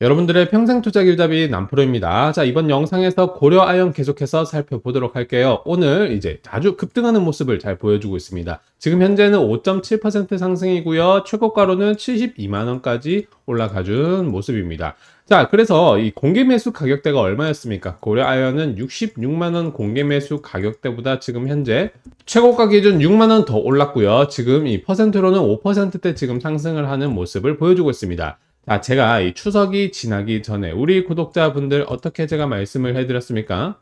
여러분들의 평생 투자 길잡이 남프로입니다. 자, 이번 영상에서 고려 아연 계속해서 살펴보도록 할게요. 오늘 이제 아주 급등하는 모습을 잘 보여주고 있습니다. 지금 현재는 5.7% 상승이고요. 최고가로는 72만원까지 올라가준 모습입니다. 자, 그래서 이 공개 매수 가격대가 얼마였습니까? 고려 아연은 66만원 공개 매수 가격대보다 지금 현재 최고가 기준 6만원 더 올랐고요. 지금 이 퍼센트로는 5%대 지금 상승을 하는 모습을 보여주고 있습니다. 아, 제가 이 추석이 지나기 전에 우리 구독자분들 어떻게 제가 말씀을 해드렸습니까?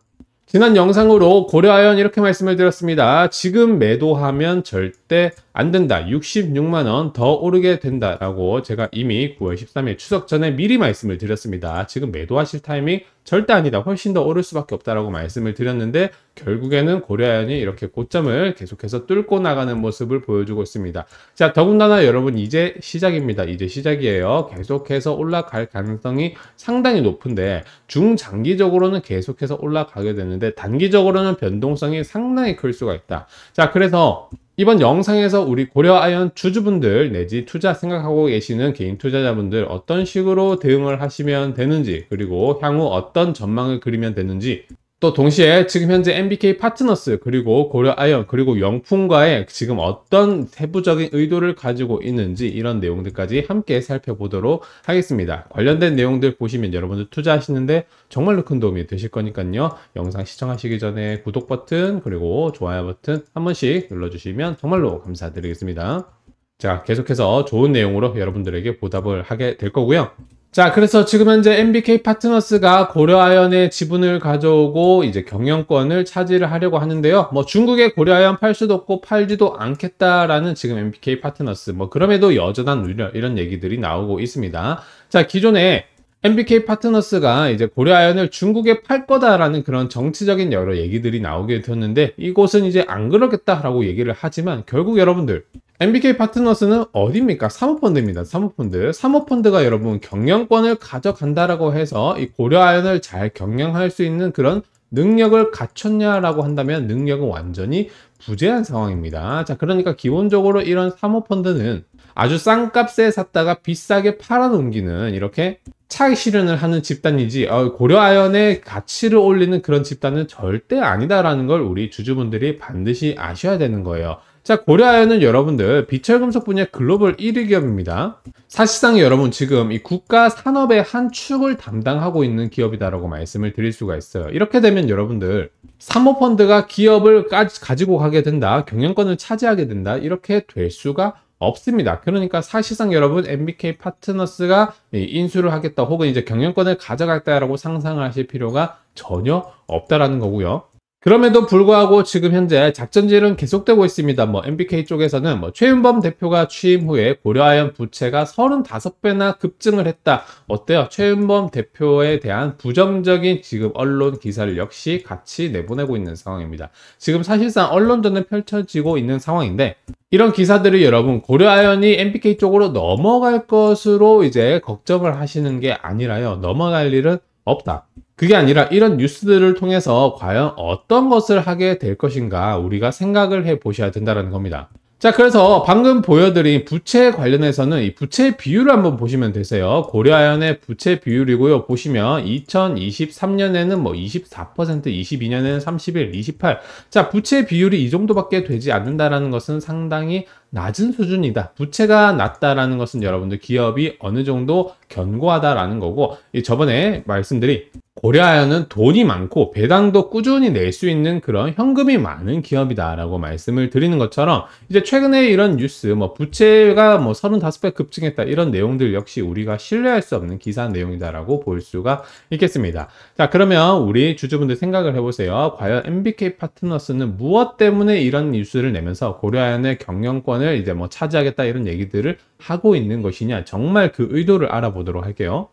지난 영상으로 고려하연 이렇게 말씀을 드렸습니다. 지금 매도하면 절대 안 된다. 66만원 더 오르게 된다라고 제가 이미 9월 13일 추석 전에 미리 말씀을 드렸습니다. 지금 매도하실 타이밍 절대 아니다. 훨씬 더 오를 수밖에 없다라고 말씀을 드렸는데 결국에는 고려아연이 이렇게 고점을 계속해서 뚫고 나가는 모습을 보여주고 있습니다. 자, 더군다나 여러분 이제 시작입니다. 이제 시작이에요. 계속해서 올라갈 가능성이 상당히 높은데 중장기적으로는 계속해서 올라가게 되는데 단기적으로는 변동성이 상당히 클 수가 있다. 자, 그래서 이번 영상에서 우리 고려아연 주주분들 내지 투자 생각하고 계시는 개인 투자자분들 어떤 식으로 대응을 하시면 되는지 그리고 향후 어떤 전망을 그리면 되는지 또 동시에 지금 현재 MBK 파트너스 그리고 고려 아이언 그리고 영풍과의 지금 어떤 세부적인 의도를 가지고 있는지 이런 내용들까지 함께 살펴보도록 하겠습니다. 관련된 내용들 보시면 여러분들 투자하시는데 정말로 큰 도움이 되실 거니까요. 영상 시청하시기 전에 구독 버튼 그리고 좋아요 버튼 한 번씩 눌러주시면 정말로 감사드리겠습니다. 자 계속해서 좋은 내용으로 여러분들에게 보답을 하게 될 거고요. 자, 그래서 지금 현재 MBK 파트너스가 고려아연의 지분을 가져오고 이제 경영권을 차지를 하려고 하는데요. 뭐 중국의 고려아연 팔 수도 없고 팔지도 않겠다라는 지금 MBK 파트너스 뭐 그럼에도 여전한 우려 이런 얘기들이 나오고 있습니다. 자, 기존에 MBK 파트너스가 이제 고려아연을 중국에 팔 거다라는 그런 정치적인 여러 얘기들이 나오게 되었는데 이곳은 이제 안 그러겠다라고 얘기를 하지만 결국 여러분들 MBK 파트너스는 어디입니까? 사모펀드입니다. 사모펀드. 사모펀드가 여러분 경영권을 가져간다라고 해서 이 고려아연을 잘 경영할 수 있는 그런 능력을 갖췄냐라고 한다면 능력은 완전히 부재한 상황입니다. 자, 그러니까 기본적으로 이런 사모펀드는 아주 싼 값에 샀다가 비싸게 팔아넘기는 이렇게 차익 실현을 하는 집단이지 어, 고려아연의 가치를 올리는 그런 집단은 절대 아니다라는 걸 우리 주주분들이 반드시 아셔야 되는 거예요. 자고려하여는 여러분들 비철금속 분야 글로벌 1위 기업입니다 사실상 여러분 지금 이 국가 산업의 한 축을 담당하고 있는 기업이다라고 말씀을 드릴 수가 있어요 이렇게 되면 여러분들 사모펀드가 기업을 가지고 가게 된다 경영권을 차지하게 된다 이렇게 될 수가 없습니다. 그러니까 사실상 여러분 MBK 파트너스가 인수를 하겠다 혹은 이제 경영권을 가져갈다라고 상상하실 필요가 전혀 없다라는 거고요. 그럼에도 불구하고 지금 현재 작전질은 계속되고 있습니다. 뭐 MBK 쪽에서는 뭐 최윤범 대표가 취임 후에 고려아연 부채가 35배나 급증을 했다. 어때요? 최윤범 대표에 대한 부정적인 지금 언론 기사를 역시 같이 내보내고 있는 상황입니다. 지금 사실상 언론전은 펼쳐지고 있는 상황인데 이런 기사들이 여러분 고려아연이 MBK 쪽으로 넘어갈 것으로 이제 걱정을 하시는 게 아니라요. 넘어갈 일은 없다. 그게 아니라 이런 뉴스들을 통해서 과연 어떤 것을 하게 될 것인가 우리가 생각을 해 보셔야 된다는 겁니다. 자 그래서 방금 보여드린 부채 관련해서는 이 부채 비율을 한번 보시면 되세요 고려아연의 부채 비율이고요 보시면 2023년에는 뭐24% 22년에는 31 28자 부채 비율이 이 정도밖에 되지 않는다라는 것은 상당히 낮은 수준이다 부채가 낮다라는 것은 여러분들 기업이 어느 정도 견고하다라는 거고 저번에 말씀드린 고려하여는 돈이 많고 배당도 꾸준히 낼 수 있는 그런 현금이 많은 기업이다라고 말씀을 드리는 것처럼 이제 최근에 이런 뉴스 뭐 부채가 뭐 35배 급증했다 이런 내용들 역시 우리가 신뢰할 수 없는 기사 내용이다라고 볼 수가 있겠습니다. 자 그러면 우리 주주분들 생각을 해보세요. 과연 MBK 파트너스는 무엇 때문에 이런 뉴스를 내면서 고려하여의 경영권을 이제 뭐 차지하겠다 이런 얘기들을 하고 있는 것이냐 정말 그 의도를 알아보도록 할게요.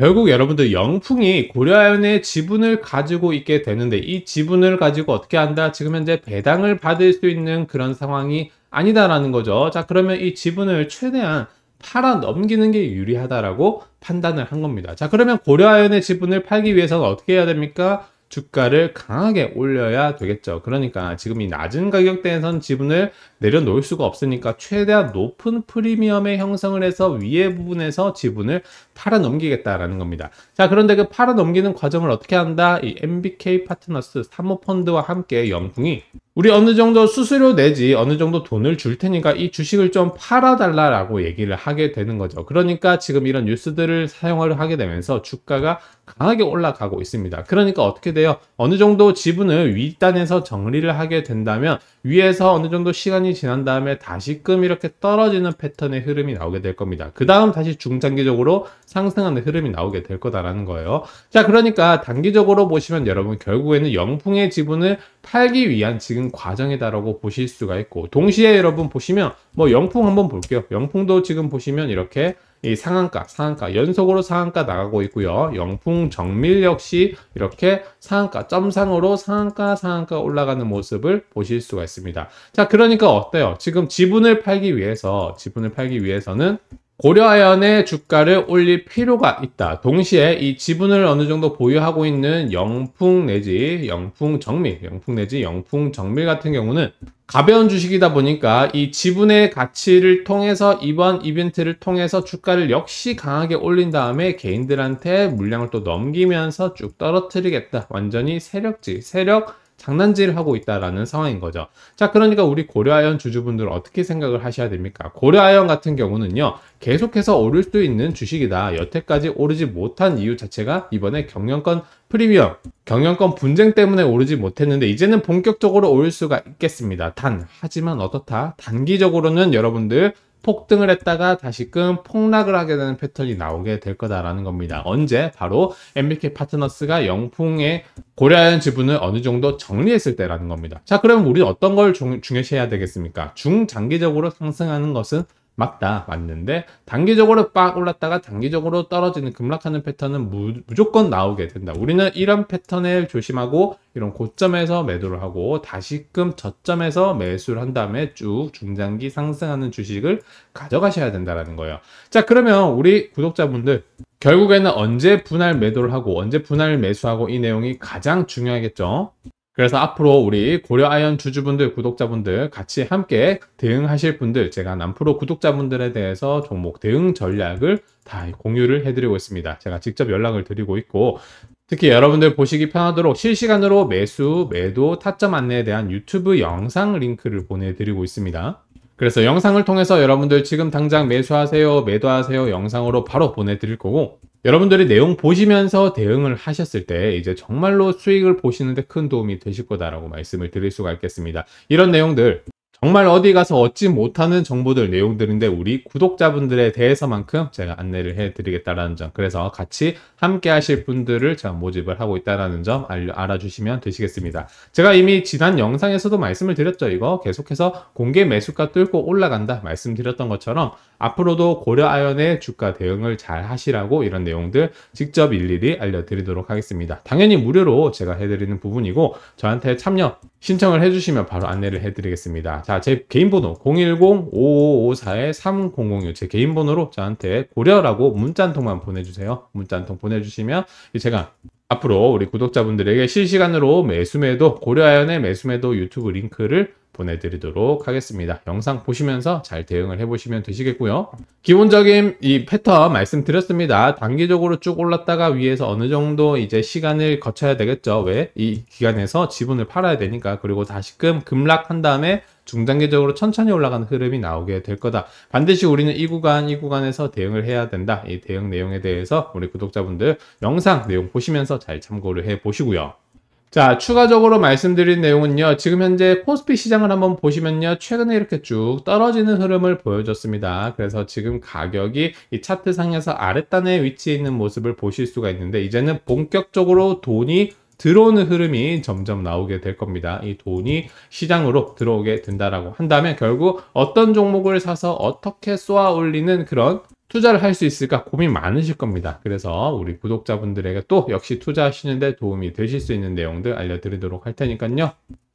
결국 여러분들 영풍이 고려아연의 지분을 가지고 있게 되는데 이 지분을 가지고 어떻게 한다? 지금 현재 배당을 받을 수 있는 그런 상황이 아니다라는 거죠. 자 그러면 이 지분을 최대한 팔아 넘기는 게 유리하다라고 판단을 한 겁니다. 자 그러면 고려아연의 지분을 팔기 위해서는 어떻게 해야 됩니까? 주가를 강하게 올려야 되겠죠. 그러니까 지금 이 낮은 가격대에선 지분을 내려놓을 수가 없으니까 최대한 높은 프리미엄의 형성을 해서 위에 부분에서 지분을 팔아 넘기겠다라는 겁니다. 자, 그런데 그 팔아 넘기는 과정을 어떻게 한다? 이 MBK 파트너스 사모펀드와 함께 연풍이 우리 어느 정도 수수료 내지 어느 정도 돈을 줄 테니까 이 주식을 좀 팔아달라라고 얘기를 하게 되는 거죠. 그러니까 지금 이런 뉴스들을 사용을 하게 되면서 주가가 강하게 올라가고 있습니다. 그러니까 어떻게 돼요? 어느 정도 지분을 윗단에서 정리를 하게 된다면 위에서 어느 정도 시간이 지난 다음에 다시금 이렇게 떨어지는 패턴의 흐름이 나오게 될 겁니다. 그 다음 다시 중장기적으로 상승하는 흐름이 나오게 될 거다라는 거예요. 자, 그러니까 단기적으로 보시면 여러분 결국에는 영풍의 지분을 팔기 위한 지금 과정이다라고 보실 수가 있고 동시에 여러분 보시면 뭐 영풍 한번 볼게요. 영풍도 지금 보시면 이렇게 이 상한가, 상한가 연속으로 상한가 나가고 있고요. 영풍 정밀 역시 이렇게 상한가 점상으로 상한가 상한가 올라가는 모습을 보실 수가 있습니다. 자, 그러니까 어때요? 지금 지분을 팔기 위해서 지분을 팔기 위해서는 고려아연의 주가를 올릴 필요가 있다. 동시에 이 지분을 어느 정도 보유하고 있는 영풍 내지 영풍 정밀, 영풍 내지 영풍 정밀 같은 경우는 가벼운 주식이다 보니까 이 지분의 가치를 통해서 이번 이벤트를 통해서 주가를 역시 강하게 올린 다음에 개인들한테 물량을 또 넘기면서 쭉 떨어뜨리겠다. 완전히 세력지, 세력 장난질 을 하고 있다라는 상황인 거죠. 자, 그러니까 우리 고려아연 주주분들 어떻게 생각을 하셔야 됩니까? 고려아연 같은 경우는요, 계속해서 오를 수 있는 주식이다. 여태까지 오르지 못한 이유 자체가 이번에 경영권 프리미엄, 경영권 분쟁 때문에 오르지 못했는데 이제는 본격적으로 오를 수가 있겠습니다. 단, 하지만 어떻다? 단기적으로는 여러분들 폭등을 했다가 다시금 폭락을 하게 되는 패턴이 나오게 될 거다라는 겁니다. 언제? 바로 MBK 파트너스가 영풍의 고려하는 지분을 어느 정도 정리했을 때라는 겁니다. 자, 그럼 우리 어떤 걸 중, 중요시해야 되겠습니까? 중장기적으로 상승하는 것은 맞다 맞는데 단기적으로 빡 올랐다가 단기적으로 떨어지는 급락하는 패턴은 무, 무조건 나오게 된다 우리는 이런 패턴을 조심하고 이런 고점에서 매도를 하고 다시금 저점에서 매수를 한 다음에 쭉 중장기 상승하는 주식을 가져가셔야 된다라는 거예요 자 그러면 우리 구독자분들 결국에는 언제 분할 매도를 하고 언제 분할 매수하고 이 내용이 가장 중요하겠죠 그래서 앞으로 우리 고려아연 주주분들, 구독자분들 같이 함께 대응하실 분들, 제가 남프로 구독자분들에 대해서 종목 대응 전략을 다 공유를 해드리고 있습니다. 제가 직접 연락을 드리고 있고 특히 여러분들 보시기 편하도록 실시간으로 매수, 매도, 타점 안내에 대한 유튜브 영상 링크를 보내드리고 있습니다. 그래서 영상을 통해서 여러분들 지금 당장 매수하세요, 매도하세요 영상으로 바로 보내드릴 거고 여러분들이 내용 보시면서 대응을 하셨을 때 이제 정말로 수익을 보시는데 큰 도움이 되실 거다라고 말씀을 드릴 수가 있겠습니다. 이런 내용들 정말 어디 가서 얻지 못하는 정보들 내용들인데 우리 구독자분들에 대해서만큼 제가 안내를 해드리겠다라는 점 그래서 같이 함께 하실 분들을 제가 모집을 하고 있다는 점 알아주시면 되시겠습니다 제가 이미 지난 영상에서도 말씀을 드렸죠 이거 계속해서 공개 매수가 뚫고 올라간다 말씀드렸던 것처럼 앞으로도 고려아연의 주가 대응을 잘 하시라고 이런 내용들 직접 일일이 알려드리도록 하겠습니다 당연히 무료로 제가 해드리는 부분이고 저한테 참여 신청을 해주시면 바로 안내를 해드리겠습니다. 자, 제 개인 번호 010-5554-3006. 제 개인 번호로 저한테 고려라고 문자 한 통만 보내주세요. 문자 한 통 보내주시면 제가 앞으로 우리 구독자분들에게 실시간으로 매수매도, 고려하연의 매수매도 유튜브 링크를 보내드리도록 하겠습니다. 영상 보시면서 잘 대응을 해보시면 되시겠고요. 기본적인 이 패턴 말씀드렸습니다. 단기적으로 쭉 올랐다가 위에서 어느 정도 이제 시간을 거쳐야 되겠죠. 왜? 이 기간에서 지분을 팔아야 되니까. 그리고 다시금 급락한 다음에 중장기적으로 천천히 올라가는 흐름이 나오게 될 거다. 반드시 우리는 이 구간, 이 구간에서 대응을 해야 된다. 이 대응 내용에 대해서 우리 구독자분들 영상 내용 보시면서 잘 참고를 해 보시고요. 자 추가적으로 말씀드린 내용은요 지금 현재 코스피 시장을 한번 보시면요 최근에 이렇게 쭉 떨어지는 흐름을 보여줬습니다 그래서 지금 가격이 이 차트 상에서 아랫단에 위치해 있는 모습을 보실 수가 있는데 이제는 본격적으로 돈이 들어오는 흐름이 점점 나오게 될 겁니다. 이 돈이 시장으로 들어오게 된다라고 한다면 결국 어떤 종목을 사서 어떻게 쏘아 올리는 그런 투자를 할 수 있을까 고민 많으실 겁니다. 그래서 우리 구독자분들에게 또 역시 투자하시는데 도움이 되실 수 있는 내용들 알려드리도록 할 테니까요.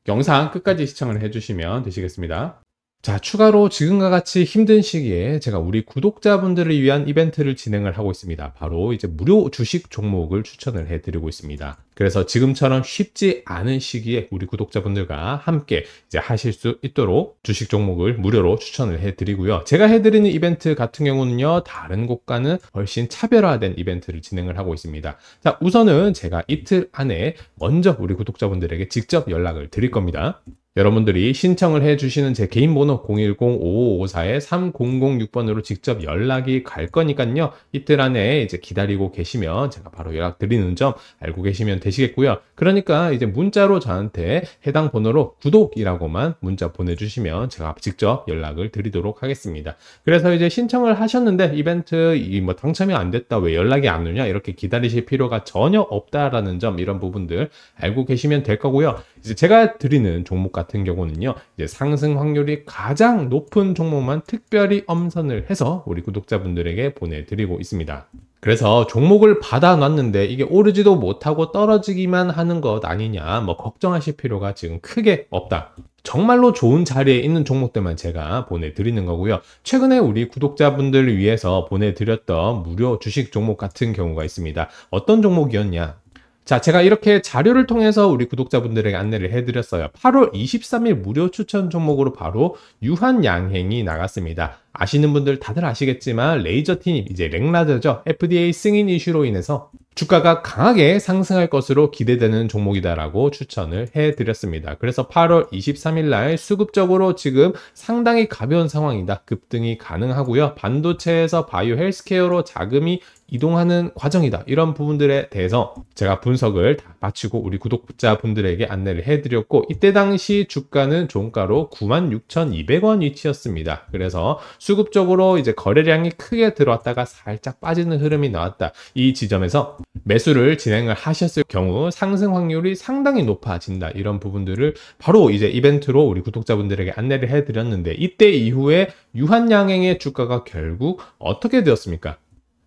영상 끝까지 시청을 해주시면 되시겠습니다. 자, 추가로 지금과 같이 힘든 시기에 제가 우리 구독자분들을 위한 이벤트를 진행을 하고 있습니다. 바로 이제 무료 주식 종목을 추천을 해드리고 있습니다. 그래서 지금처럼 쉽지 않은 시기에 우리 구독자분들과 함께 이제 하실 수 있도록 주식 종목을 무료로 추천을 해드리고요. 제가 해드리는 이벤트 같은 경우는요, 다른 곳과는 훨씬 차별화된 이벤트를 진행을 하고 있습니다. 자, 우선은 제가 이틀 안에 먼저 우리 구독자분들에게 직접 연락을 드릴 겁니다. 여러분들이 신청을 해주시는 제 개인 번호 010-5554-3006번으로 직접 연락이 갈 거니까요. 이틀 안에 이제 기다리고 계시면 제가 바로 연락 드리는 점 알고 계시면 되시겠고요. 그러니까 이제 문자로 저한테 해당 번호로 구독이라고만 문자 보내주시면 제가 직접 연락을 드리도록 하겠습니다. 그래서 이제 신청을 하셨는데 이벤트 이 뭐 당첨이 안 됐다 왜 연락이 안 오냐 이렇게 기다리실 필요가 전혀 없다라는 점 이런 부분들 알고 계시면 될 거고요. 이제 제가 드리는 종목 같은 경우는요. 이제 상승 확률이 가장 높은 종목만 특별히 엄선을 해서 우리 구독자분들에게 보내드리고 있습니다. 그래서 종목을 받아 놨는데 이게 오르지도 못하고 떨어지기만 하는 것 아니냐 뭐 걱정하실 필요가 지금 크게 없다 정말로 좋은 자리에 있는 종목들만 제가 보내드리는 거고요. 최근에 우리 구독자분들을 위해서 보내드렸던 무료 주식 종목 같은 경우가 있습니다. 어떤 종목이었냐? 자, 제가 이렇게 자료를 통해서 우리 구독자분들에게 안내를 해드렸어요. 8월 23일 무료 추천 종목으로 바로 유한양행이 나갔습니다. 아시는 분들 다들 아시겠지만 레이저 팀 이제 랭라저죠 FDA 승인 이슈로 인해서 주가가 강하게 상승할 것으로 기대되는 종목이다라고 추천을 해드렸습니다. 그래서 8월 23일 날 수급적으로 지금 상당히 가벼운 상황이다. 급등이 가능하고요. 반도체에서 바이오 헬스케어로 자금이 이동하는 과정이다. 이런 부분들에 대해서 제가 분석을 다 마치고 우리 구독자분들에게 안내를 해드렸고 이때 당시 주가는 종가로 96,200원 위치였습니다. 그래서 수급적으로 이제 거래량이 크게 들어왔다가 살짝 빠지는 흐름이 나왔다. 이 지점에서 매수를 진행을 하셨을 경우 상승 확률이 상당히 높아진다. 이런 부분들을 바로 이제 이벤트로 우리 구독자분들에게 안내를 해드렸는데 이때 이후에 유한양행의 주가가 결국 어떻게 되었습니까?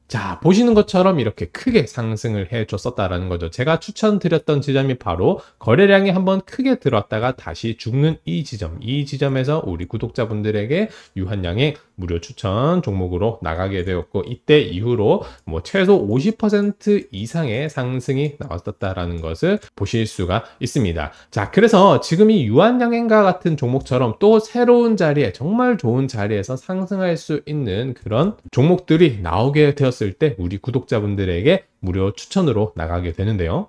자, 보시는 것처럼 이렇게 크게 상승을 해줬었다라는 거죠. 제가 추천드렸던 지점이 바로 거래량이 한번 크게 들었다가 다시 죽는 이 지점, 이 지점에서 우리 구독자분들에게 유한양의 무료 추천 종목으로 나가게 되었고 이때 이후로 뭐 최소 50% 이상의 상승이 나왔었다라는 것을 보실 수가 있습니다. 자, 그래서 지금 이 유한양행과 같은 종목처럼 또 새로운 자리에 정말 좋은 자리에서 상승할 수 있는 그런 종목들이 나오게 되었습니다. 하셨을 때 우리 구독자분들에게 무료 추천으로 나가게 되는데요.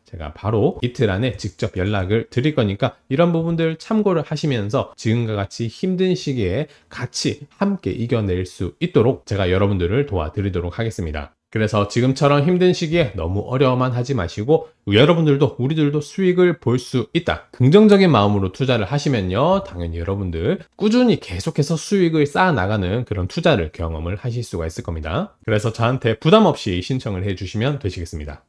제가 바로 이틀 안에 직접 연락을 드릴 거니까 이런 부분들 참고를 하시면서 지금과 같이 힘든 시기에 같이 함께 이겨낼 수 있도록 제가 여러분들을 도와드리도록 하겠습니다. 그래서 지금처럼 힘든 시기에 너무 어려워만 하지 마시고 여러분들도 우리들도 수익을 볼 수 있다. 긍정적인 마음으로 투자를 하시면요. 당연히 여러분들 꾸준히 계속해서 수익을 쌓아 나가는 그런 투자를 경험을 하실 수가 있을 겁니다. 그래서 저한테 부담 없이 신청을 해 주시면 되시겠습니다.